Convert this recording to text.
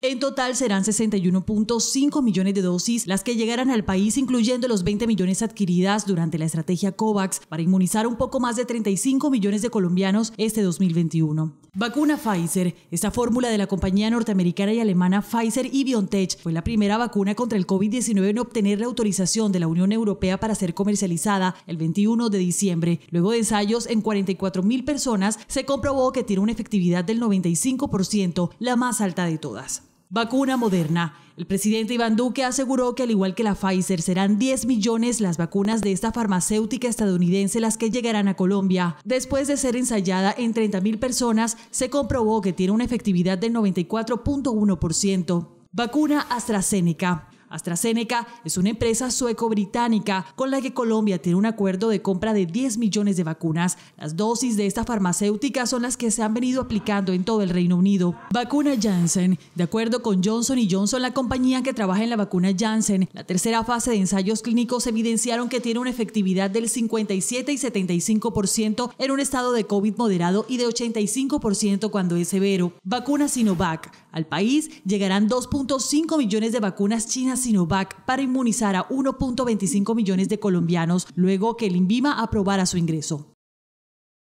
En total serán 61.5 millones de dosis las que llegarán al país, incluyendo los 20 millones adquiridas durante la estrategia COVAX para inmunizar un poco más de 35 millones de colombianos este 2021. Vacuna Pfizer. Esta fórmula de la compañía norteamericana y alemana Pfizer y BioNTech fue la primera vacuna contra el COVID-19 en obtener la autorización de la Unión Europea para ser comercializada el 21 de diciembre. Luego de ensayos en 44.000 personas, se comprobó que tiene una efectividad del 95%, la más alta de todas. Vacuna moderna. El presidente Iván Duque aseguró que al igual que la Pfizer serán 10 millones las vacunas de esta farmacéutica estadounidense las que llegarán a Colombia. Después de ser ensayada en 30.000 personas, se comprobó que tiene una efectividad del 94.1%. Vacuna AstraZeneca. AstraZeneca es una empresa sueco-británica con la que Colombia tiene un acuerdo de compra de 10 millones de vacunas. Las dosis de esta farmacéutica son las que se han venido aplicando en todo el Reino Unido. Vacuna Janssen. De acuerdo con Johnson Johnson, la compañía que trabaja en la vacuna Janssen, la tercera fase de ensayos clínicos evidenciaron que tiene una efectividad del 57 y 75% en un estado de COVID moderado y de 85% cuando es severo. Vacuna Sinovac. Al país llegarán 2.5 millones de vacunas chinas Sinovac para inmunizar a 1.25 millones de colombianos luego que el INVIMA aprobara su ingreso.